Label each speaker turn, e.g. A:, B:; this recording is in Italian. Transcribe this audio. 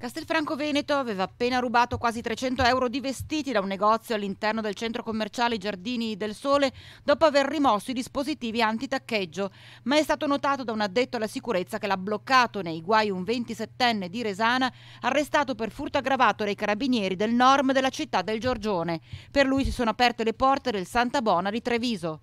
A: Castelfranco Veneto aveva appena rubato quasi 300 euro di vestiti da un negozio all'interno del centro commerciale Giardini del Sole dopo aver rimosso i dispositivi antitaccheggio, ma è stato notato da un addetto alla sicurezza che l'ha bloccato nei guai un 27enne di Resana arrestato per furto aggravato dai carabinieri del Norm della città del Giorgione. Per lui si sono aperte le porte del Santa Bona di Treviso.